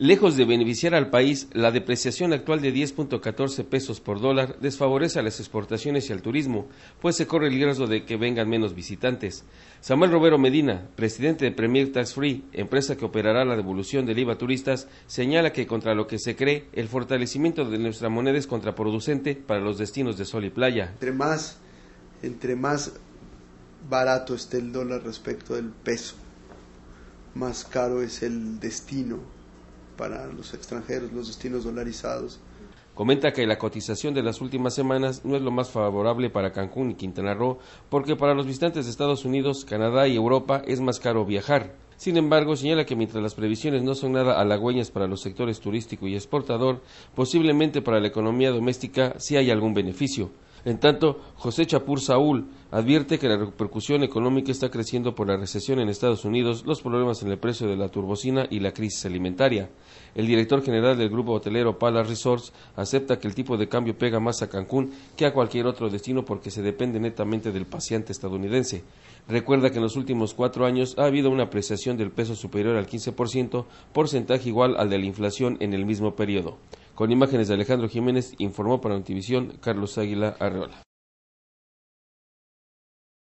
Lejos de beneficiar al país, la depreciación actual de 10.14 pesos por dólar desfavorece a las exportaciones y al turismo, pues se corre el riesgo de que vengan menos visitantes. Samuel Romero Medina, presidente de Premier Tax Free, empresa que operará la devolución del IVA turistas, señala que contra lo que se cree, el fortalecimiento de nuestra moneda es contraproducente para los destinos de sol y playa. Entre más, entre más barato esté el dólar respecto del peso, más caro es el destino para los extranjeros, los destinos dolarizados. Comenta que la cotización de las últimas semanas no es lo más favorable para Cancún y Quintana Roo, porque para los visitantes de Estados Unidos, Canadá y Europa es más caro viajar. Sin embargo, señala que mientras las previsiones no son nada halagüeñas para los sectores turístico y exportador, posiblemente para la economía doméstica sí hay algún beneficio. En tanto, José Chapur Saúl advierte que la repercusión económica está creciendo por la recesión en Estados Unidos, los problemas en el precio de la turbocina y la crisis alimentaria. El director general del grupo hotelero Palace Resorts acepta que el tipo de cambio pega más a Cancún que a cualquier otro destino porque se depende netamente del paciente estadounidense. Recuerda que en los últimos cuatro años ha habido una apreciación del peso superior al 15%, porcentaje igual al de la inflación en el mismo periodo. Con imágenes de Alejandro Jiménez, informó para Notivisión Carlos Águila Arreola.